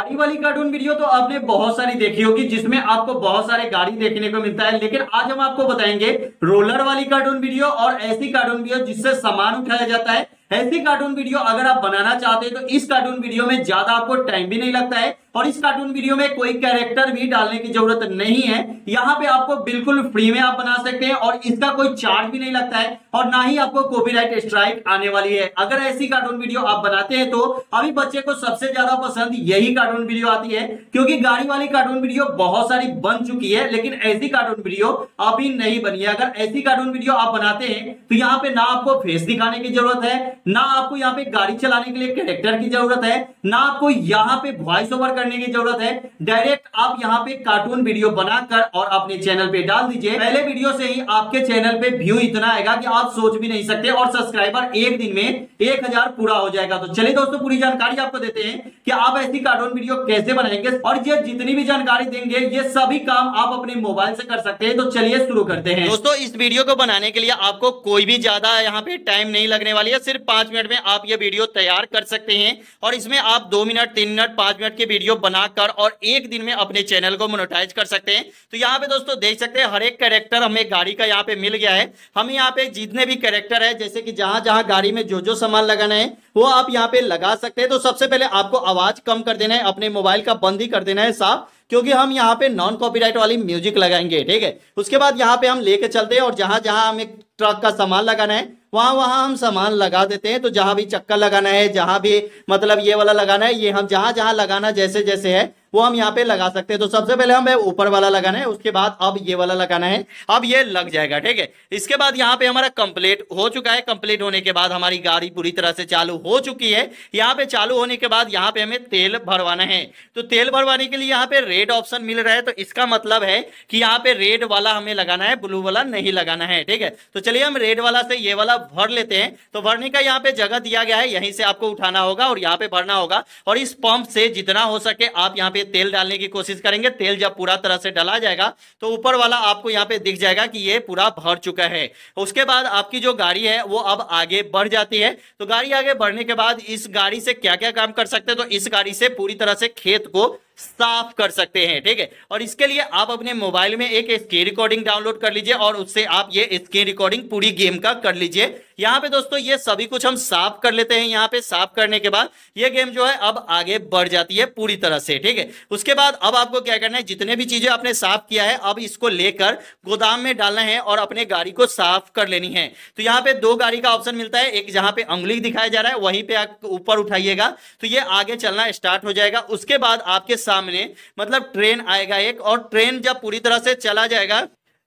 गाड़ी वाली cartoon video तो आपने बहुत सारी देखी होगी जिसमें आपको बहुत सारे गाड़ी देखने को मिलता है लेकिन आज हम आपको बताएंगे रोलर वाली कार्टून वीडियो और ऐसी कार्टून वीडियो जिससे सामान उठाया जाता है ऐसी कार्टून वीडियो अगर आप बनाना चाहते हैं तो इस कार्टून वीडियो में ज्यादा आपको टाइम भी नहीं लगता है और इस कार्टून वीडियो में कोई कैरेक्टर भी डालने की जरूरत नहीं है यहाँ पे आपको बिल्कुल फ्री में आप बना सकते हैं और इसका कोई चार्ज भी नहीं लगता है और ना ही आपको कॉपीराइट स्ट्राइक आने वाली है अगर ऐसी कार्टून वीडियो आप बनाते हैं तो अभी बच्चे को सबसे ज्यादा पसंद यही कार्टून वीडियो आती है क्योंकि गाड़ी वाली कार्टून वीडियो बहुत सारी बन चुकी है लेकिन ऐसी कार्टून वीडियो अभी नहीं बनी है अगर ऐसी कार्टून वीडियो आप बनाते हैं तो यहाँ पे ना आपको फेस दिखाने की जरूरत है ना आपको यहाँ पे गाड़ी चलाने के लिए कैरेक्टर की जरूरत है ना आपको यहाँ पे वॉइस ओवर करने की जरूरत है डायरेक्ट आप यहाँ पे कार्टून वीडियो बनाकर और अपने चैनल पे डाल दीजिए पहले वीडियो से ही आपके चैनल पे व्यू इतना आएगा कि आप सोच भी नहीं सकते और सब्सक्राइबर एक दिन में एक हजार पूरा हो जाएगा तो चलिए दोस्तों पूरी जानकारी आपको देते हैं कि आप ऐसी कार्टून वीडियो कैसे बनाएंगे और ये जितनी भी जानकारी देंगे ये सभी काम आप अपने मोबाइल से कर सकते हैं तो चलिए शुरू करते हैं दोस्तों इस वीडियो को बनाने के लिए आपको कोई भी ज्यादा यहाँ पे टाइम नहीं लगने वाली है सिर्फ पांच मिनट में आप ये वीडियो तैयार कर सकते हैं और इसमें आप दो मिनट तीन मिनट पांच मिनट के वीडियो बनाकर और एक दिन में अपने चैनल को मोनोटाइज कर सकते हैं तो यहाँ पे दोस्तों देख सकते हैं हर एक कैरेक्टर हमें गाड़ी का यहाँ पे मिल गया है हम यहाँ पे जितने भी कैरेक्टर है जैसे कि जहां जहां गाड़ी में जो जो सामान लगाना है वो आप यहाँ पे लगा सकते हैं तो सबसे पहले आपको आवाज कम कर देना है अपने मोबाइल का बंद ही कर देना है साफ क्योंकि हम यहाँ पे नॉन कॉपीराइट वाली म्यूजिक लगाएंगे ठीक है उसके बाद यहाँ पे हम लेके चलते हैं और जहां जहां हमें ट्रक का सामान लगाना है वहाँ वहां हम सामान लगा देते हैं तो जहां भी चक्कर लगाना है जहाँ भी मतलब ये वाला लगाना है ये हम जहाँ जहां लगाना जैसे जैसे है वो हम यहाँ पे लगा सकते हैं तो सबसे पहले हमें ऊपर वाला लगाना है उसके बाद अब ये वाला लगाना है अब ये लग जाएगा ठीक है इसके बाद यहाँ पे हमारा कंप्लीट हो चुका है कंप्लीट होने के बाद हमारी गाड़ी पूरी तरह से चालू हो चुकी है यहाँ पे चालू होने के बाद यहाँ पे हमें तेल भरवाना है तो तेल भरवाने के लिए यहाँ पे रेड ऑप्शन मिल रहा है तो इसका मतलब है कि यहाँ पे रेड वाला हमें लगाना है ब्लू वाला नहीं लगाना है ठीक है तो चलिए हम रेड वाला से ये वाला भर लेते हैं तो भरने का यहाँ पे जगह दिया गया है यहीं से आपको उठाना होगा और यहाँ पे भरना होगा और इस पंप से जितना हो सके आप यहाँ पे पे तेल डालने की कोशिश करेंगे तेल जब पूरा तरह से डला जाएगा तो ऊपर वाला आपको यहाँ पे दिख जाएगा कि ये पूरा भर चुका है उसके बाद आपकी जो गाड़ी है वो अब आगे बढ़ जाती है तो गाड़ी आगे बढ़ने के बाद इस गाड़ी से क्या क्या काम कर सकते हैं तो इस गाड़ी से पूरी तरह से खेत को साफ कर सकते हैं ठीक है और इसके लिए आप अपने मोबाइल में एक स्क्रीन रिकॉर्डिंग डाउनलोड कर लीजिए और उससे आप ये स्क्रीन रिकॉर्डिंग पूरी गेम का कर लीजिए यहाँ पे दोस्तों ये सभी कुछ हम साफ कर लेते हैं यहाँ पे साफ करने के बाद ये गेम जो है अब आगे बढ़ जाती है पूरी तरह से ठीक है उसके बाद अब आपको क्या करना है जितने भी चीजें आपने साफ किया है अब इसको लेकर गोदाम में डालना है और अपने गाड़ी को साफ कर लेनी है तो यहाँ पे दो गाड़ी का ऑप्शन मिलता है एक जहां पे अंगुली दिखाया जा रहा है वहीं पे आप ऊपर उठाइएगा तो ये आगे चलना स्टार्ट हो जाएगा उसके बाद आपके सामने मतलब ट्रेन आएगा एक और ट्रेन जब पूरी तरह से चला जाएगा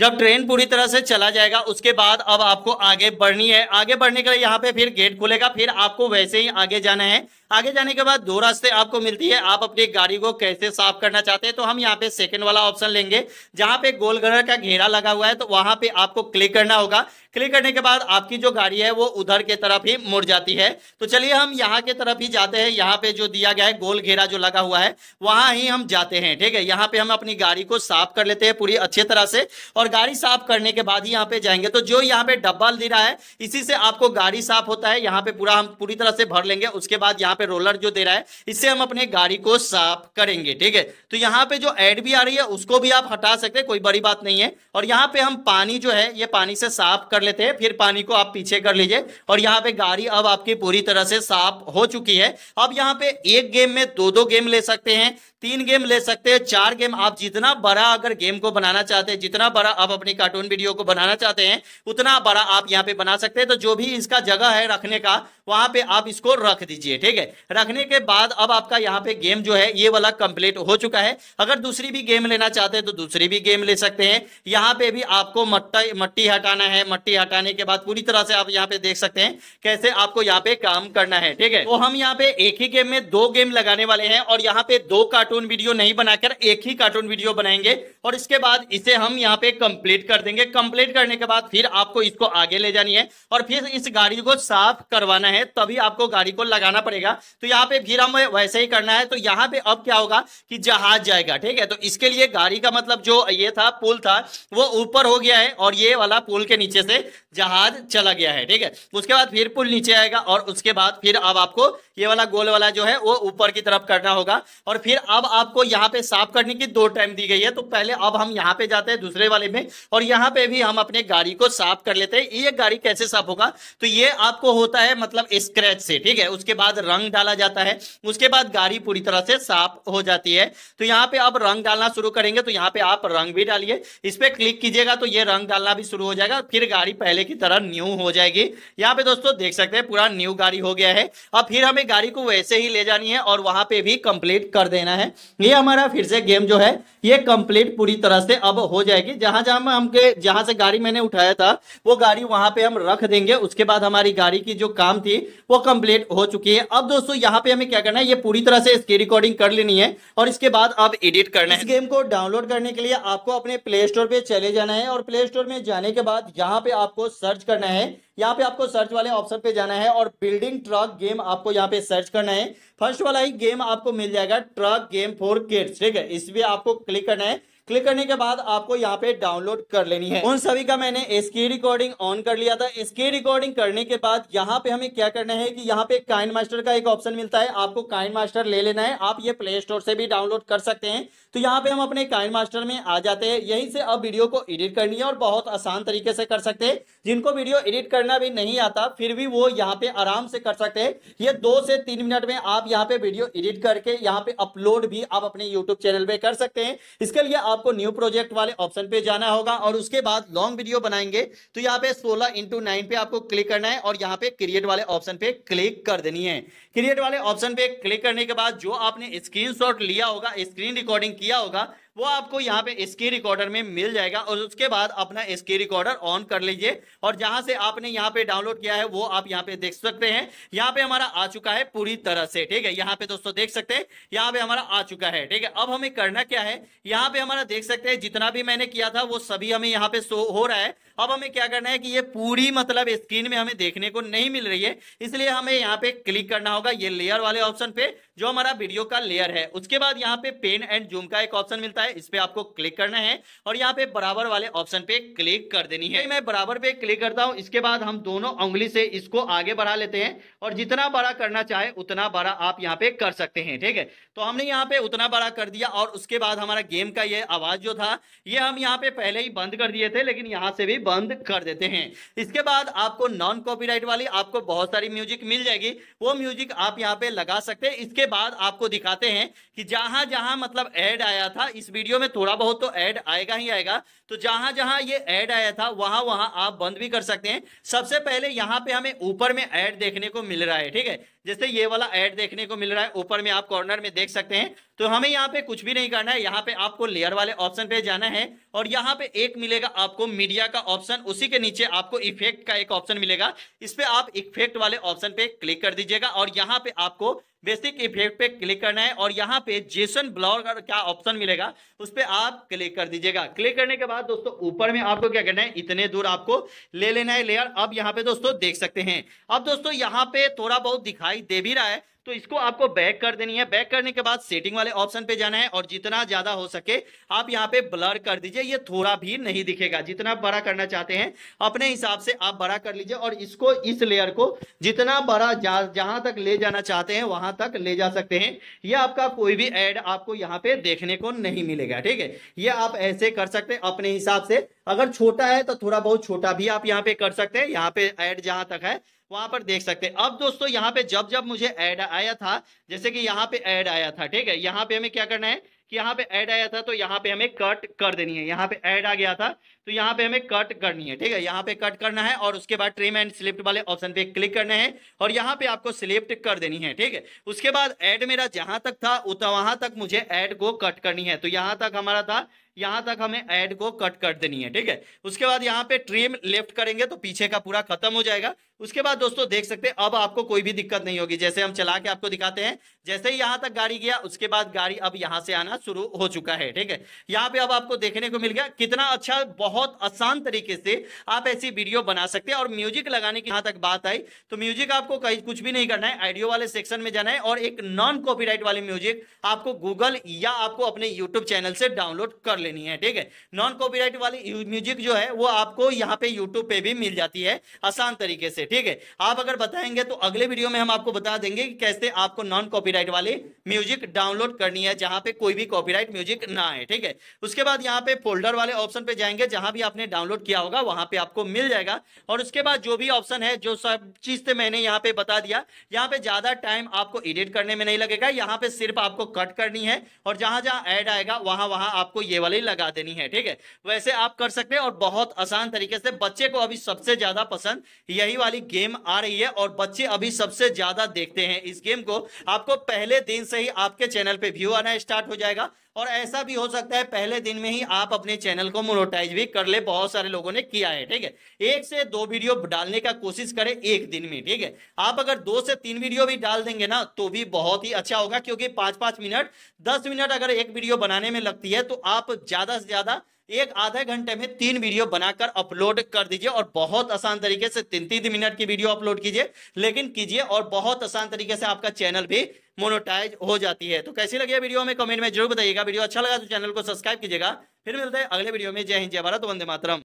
जब ट्रेन पूरी तरह से चला जाएगा उसके बाद अब आपको आगे बढ़नी है आगे बढ़ने के लिए यहाँ पे फिर गेट खुलेगा फिर आपको वैसे ही आगे जाना है आगे जाने के बाद दो रास्ते आपको मिलती है आप अपनी गाड़ी को कैसे साफ करना चाहते हैं तो हम यहाँ पे सेकंड वाला ऑप्शन लेंगे जहाँ पे गोल कलर का घेरा लगा हुआ है तो वहां पे आपको क्लिक करना होगा क्लिक करने के बाद आपकी जो गाड़ी है वो उधर के तरफ ही मुड़ जाती है तो चलिए हम यहाँ के तरफ ही जाते हैं यहाँ पे जो दिया गया है गोल घेरा जो लगा हुआ है वहां ही हम जाते हैं ठीक है यहाँ पे हम अपनी गाड़ी को साफ कर लेते हैं पूरी अच्छे तरह से और गाड़ी साफ करने के बाद ही यहाँ पे जाएंगे तो जो यहाँ पे डब्बा दे रहा है इसी से आपको गाड़ी साफ होता है यहाँ पे पूरा हम पूरी तरह से भर लेंगे उसके बाद यहाँ यहाँ पे रोलर जो दे रहा है इससे हम अपने गाड़ी को साफ करेंगे ठीक है तो यहाँ पे जो एड भी आ रही है उसको भी आप हटा सकते हैं कोई बड़ी बात नहीं है और यहाँ पे हम पानी जो है ये पानी से साफ कर लेते हैं फिर पानी को आप पीछे कर लीजिए और यहाँ पे गाड़ी अब आपकी पूरी तरह से साफ हो चुकी है अब यहाँ पे एक गेम में दो दो गेम ले सकते हैं तीन गेम ले सकते हैं चार गेम आप जितना बड़ा अगर गेम को बनाना चाहते हैं जितना बड़ा आप अपनी कार्टून वीडियो को बनाना चाहते हैं उतना बड़ा आप यहाँ पे बना सकते हैं तो जो भी इसका जगह है रखने का वहां पे आप इसको रख दीजिए ठीक है रखने के बाद अब आपका यहाँ पे गेम जो है ये वाला कंप्लीट हो चुका है अगर दूसरी भी गेम लेना चाहते हैं तो दूसरी भी गेम ले सकते हैं यहाँ पे भी आपको मट्टी मट्टी हटाना है मट्टी हटाने के बाद पूरी तरह से आप यहाँ पे देख सकते हैं कैसे आपको यहाँ पे काम करना है ठीक है तो हम यहाँ पे एक ही गेम में दो गेम लगाने वाले हैं और यहाँ पे दो कार्ट कार्टून वीडियो नहीं बनाकर एक ही कार्टून वीडियो बनाएंगे और इसके बाद इसे हम यहाँ पे कंप्लीट कर देंगे कंप्लीट करने के बाद फिर आपको इसको आगे ले जानी है और फिर इस गाड़ी को साफ करवाना है तभी आपको गाड़ी को लगाना पड़ेगा तो यहाँ पे फिर हमें वैसे ही करना है तो यहाँ पे अब क्या होगा कि जहाज जाएगा ठीक है तो इसके लिए गाड़ी का मतलब जो ये था पुल था वो ऊपर हो गया है और ये वाला पुल के नीचे से जहाज चला गया है ठीक है उसके बाद फिर पुल नीचे आएगा और उसके बाद फिर अब आपको ये वाला गोल वाला जो है वो ऊपर की तरफ करना होगा और फिर अब आपको यहाँ पे साफ करने की दो टाइम दी गई है तो पहले अब हम यहाँ पे जाते हैं दूसरे वाले में और यहाँ पे भी हम अपने गाड़ी को साफ कर लेते हैं ये गाड़ी कैसे साफ होगा तो ये आपको होता है मतलब स्क्रैच से ठीक है उसके बाद रंग डाला जाता है उसके बाद गाड़ी पूरी तरह से साफ हो जाती है तो यहाँ पे आप रंग डालना शुरू करेंगे तो यहाँ पे आप रंग भी डालिए इस पर क्लिक कीजिएगा तो ये रंग डालना भी शुरू हो जाएगा फिर गाड़ी पहले की तरह न्यू हो जाएगी यहाँ पे दोस्तों देख सकते हैं पूरा न्यू गाड़ी हो गया है अब फिर हमें गाड़ी को वैसे ही ले जानी है और वहां पे भी कंप्लीट कर देना है है ये हमारा फिर से गेम जो है ये कंप्लीट पूरी तरह से अब हो जाएगी जहां जहां हमके जहां से गाड़ी मैंने उठाया था वो गाड़ी वहां पे हम रख देंगे उसके बाद हमारी गाड़ी की जो काम थी वो कंप्लीट हो चुकी है अब दोस्तों यहाँ पे हमें क्या करना है ये पूरी तरह से इसकी रिकॉर्डिंग कर लेनी है और इसके बाद अब एडिट करना है इस गेम को डाउनलोड करने के लिए आपको अपने प्ले स्टोर पे चले जाना है और प्ले स्टोर में जाने के बाद यहाँ पे आपको सर्च करना है यहाँ पे आपको सर्च वाले ऑप्शन पे जाना है और बिल्डिंग ट्रक गेम आपको यहाँ पे सर्च करना है फर्स्ट वाला ही गेम आपको मिल जाएगा ट्रक गेम फॉर किड्स ठीक है इस पर आपको क्लिक करना है क्लिक करने के बाद आपको यहाँ पे डाउनलोड कर लेनी है उन सभी का मैंने इसकी रिकॉर्डिंग ऑन कर लिया था इसकी रिकॉर्डिंग करने के बाद यहाँ पे हमें क्या करना है कि यहाँ पे काइन मास्टर का एक ऑप्शन मिलता है आपको काइन मास्टर ले लेना है आप ये प्ले स्टोर से भी डाउनलोड कर सकते हैं तो यहाँ पे हम अपने काइन मास्टर में आ जाते हैं यही से अब वीडियो को एडिट करनी है और बहुत आसान तरीके से कर सकते हैं जिनको वीडियो एडिट करना भी नहीं आता फिर भी वो यहाँ पे आराम से कर सकते हैं ये दो से तीन मिनट में आप यहाँ पे वीडियो एडिट करके यहाँ पे अपलोड भी आप अपने यूट्यूब चैनल पे कर सकते हैं इसके लिए आप आपको न्यू प्रोजेक्ट वाले ऑप्शन पे जाना होगा और उसके बाद लॉन्ग वीडियो बनाएंगे तो यहाँ पे 16 इंटू नाइन पे आपको क्लिक करना है और यहाँ पे क्रिएट वाले ऑप्शन पे क्लिक कर देनी है क्रिएट वाले ऑप्शन पे क्लिक करने के बाद जो आपने स्क्रीन लिया होगा स्क्रीन रिकॉर्डिंग किया होगा वो आपको यहाँ पे एस रिकॉर्डर में मिल जाएगा और उसके बाद अपना एस रिकॉर्डर ऑन कर लीजिए और जहां से आपने यहाँ पे डाउनलोड किया है वो आप यहाँ पे देख सकते हैं यहाँ पे हमारा आ चुका है पूरी तरह से ठीक है यहाँ पे दोस्तों देख सकते हैं यहाँ पे हमारा आ चुका है ठीक है अब हमें करना क्या है यहाँ पे हमारा देख सकते हैं जितना भी मैंने किया था वो सभी हमें यहाँ पे शो हो रहा है अब हमें क्या करना है कि ये पूरी मतलब स्क्रीन में हमें देखने को नहीं मिल रही है इसलिए हमें यहाँ पे क्लिक करना होगा ये लेयर वाले ऑप्शन पे जो हमारा वीडियो का लेयर है उसके बाद यहाँ पे पेन एंड जूम का एक ऑप्शन मिलता है इस पर आपको क्लिक करना है और यहाँ पे बराबर वाले ऑप्शन पे क्लिक कर देनी है मैं बराबर पे क्लिक करता हूँ इसके बाद हम दोनों उंगली से इसको आगे बढ़ा लेते हैं और जितना बड़ा करना चाहे उतना बड़ा आप यहाँ पे कर सकते हैं ठीक है तो हमने यहाँ पे उतना बड़ा कर दिया और उसके बाद हमारा गेम का ये आवाज जो था ये हम यहाँ पे पहले ही बंद कर दिए थे लेकिन यहाँ से भी बंद कर देते हैं इसके बाद आपको नॉन कॉपीराइट वाली आपको बहुत सारी म्यूजिक मिल जाएगी वो म्यूजिक आप यहाँ पे लगा सकते हैं इसके बाद आपको दिखाते हैं कि जहां जहां मतलब एड आया था इस वीडियो में थोड़ा बहुत तो एड आएगा ही आएगा तो जहां जहां ये एड आया था वहां वहां आप बंद भी कर सकते हैं सबसे पहले यहाँ पे हमें ऊपर में एड देखने को मिल रहा है ठीक है जैसे ये वाला एड देखने को मिल रहा है ऊपर में आप कॉर्नर में देख सकते हैं तो हमें यहाँ पे कुछ भी नहीं करना है यहाँ पे आपको लेयर वाले ऑप्शन पे जाना है और यहाँ पे एक मिलेगा आपको मीडिया का ऑप्शन उसी के नीचे आपको इफेक्ट का एक ऑप्शन मिलेगा इस पे आप इफेक्ट वाले ऑप्शन पे क्लिक कर दीजिएगा और यहाँ पे आपको बेसिक इफेक्ट पे क्लिक करना है और यहाँ पे जेसन ब्लॉग का ऑप्शन मिलेगा उस पर आप क्लिक कर दीजिएगा क्लिक करने के बाद दोस्तों ऊपर में आपको क्या करना है इतने दूर आपको ले लेना है लेयर अब यहाँ पे दोस्तों देख सकते हैं अब दोस्तों यहाँ पे थोड़ा बहुत दिखाई दिखाई दे भी रहा है तो इसको आपको बैक कर देनी है बैक करने के बाद सेटिंग वाले ऑप्शन पे जाना है और जितना ज्यादा हो सके आप यहाँ पे ब्लर कर दीजिए ये थोड़ा भी नहीं दिखेगा जितना बड़ा करना चाहते हैं अपने हिसाब से आप बड़ा कर लीजिए और इसको इस लेयर को जितना बड़ा जा, जहां तक ले जाना चाहते हैं वहां तक ले जा सकते हैं यह आपका कोई भी एड आपको यहाँ पे देखने को नहीं मिलेगा ठीक है यह आप ऐसे कर सकते हैं अपने हिसाब से अगर छोटा है तो थोड़ा बहुत छोटा भी आप यहाँ पे कर सकते हैं यहाँ पे एड जहां तक है वहां पर देख सकते हैं अब दोस्तों यहाँ पे जब जब मुझे ऐड आया था जैसे कि यहाँ पे ऐड आया था ठीक है यहाँ पे हमें क्या करना है कि यहाँ पे ऐड आया था तो यहाँ पे हमें कट कर देनी है यहाँ पे ऐड आ गया था तो यहाँ पे हमें कट करनी है ठीक है यहाँ पे कट करना है और उसके बाद ट्रिम एंड सिलेक्ट वाले ऑप्शन पे क्लिक करना है और यहाँ पे आपको सिलेक्ट कर देनी है ठीक है उसके बाद ऐड मेरा जहां तक था उतना वहां तक मुझे ऐड को कट करनी है तो यहाँ तक हमारा था यहां तक हमें ऐड को कट कर देनी है ठीक है उसके बाद यहाँ पे ट्रिम लेफ्ट करेंगे तो पीछे का पूरा खत्म हो जाएगा उसके बाद दोस्तों देख सकते हैं अब आपको कोई भी दिक्कत नहीं होगी जैसे हम चला के आपको दिखाते हैं जैसे ही यहाँ तक गाड़ी गया उसके बाद गाड़ी अब यहाँ से आना शुरू हो चुका है ठीक है यहाँ पे अब आपको देखने को मिल गया कितना अच्छा बहुत आसान तरीके से आप ऐसी वीडियो बना सकते हैं और म्यूजिक लगाने की यहाँ तक बात आई तो म्यूजिक आपको कहीं कुछ भी नहीं करना है आइडियो वाले सेक्शन में जाना है और एक नॉन कॉपी वाले म्यूजिक आपको गूगल या आपको अपने यूट्यूब चैनल से डाउनलोड कर लेनी है ठीक है नॉन कॉपीराइट वाली म्यूजिक जो है वो आपको यहाँ पे यूट्यूब पे भी मिल जाती है आसान तरीके से ठीक है आप अगर बताएंगे तो अगले वीडियो में हम आपको बता देंगे कि कैसे आपको नॉन कॉपीराइट वाली म्यूजिक डाउनलोड करनी है जहां पे कोई भी कॉपीराइट म्यूजिक ना है ठीक है उसके बाद यहाँ पे फोल्डर वाले ऑप्शन पे जाएंगे जहां भी आपने डाउनलोड किया होगा वहां पे आपको मिल जाएगा और उसके बाद जो भी ऑप्शन है जो सब चीज थे तो मैंने यहाँ पे बता दिया यहाँ पे ज्यादा टाइम आपको एडिट करने में नहीं लगेगा यहाँ पे सिर्फ आपको कट करनी है और जहां जहां एड आएगा वहां वहां आपको ये वाले घड़ी लगा देनी है ठीक है वैसे आप कर सकते हैं और बहुत आसान तरीके से बच्चे को अभी सबसे ज्यादा पसंद यही वाली गेम आ रही है और बच्चे अभी सबसे ज्यादा देखते हैं इस गेम को आपको पहले दिन से ही आपके चैनल पे व्यू आना स्टार्ट हो जाएगा और ऐसा भी हो सकता है पहले दिन में ही आप अपने चैनल को मोनोटाइज भी कर ले बहुत सारे लोगों ने किया है ठीक है एक से दो वीडियो डालने का कोशिश करें एक दिन में ठीक है आप अगर दो से तीन वीडियो भी डाल देंगे ना तो भी बहुत ही अच्छा होगा क्योंकि पांच पांच मिनट दस मिनट अगर एक वीडियो बनाने में लगती है तो आप ज्यादा से ज्यादा एक आधे घंटे में तीन वीडियो बनाकर अपलोड कर दीजिए और बहुत आसान तरीके से तीन तीन मिनट की वीडियो अपलोड कीजिए लेकिन कीजिए और बहुत आसान तरीके से आपका चैनल भी मोनोटाइज हो जाती है तो कैसी लगी वीडियो में कमेंट में जरूर बताइएगा वीडियो अच्छा लगा तो चैनल को सब्सक्राइब कीजिएगा फिर मिलते हैं अगले वीडियो में जय हिंद जय भारत वंदे मातरम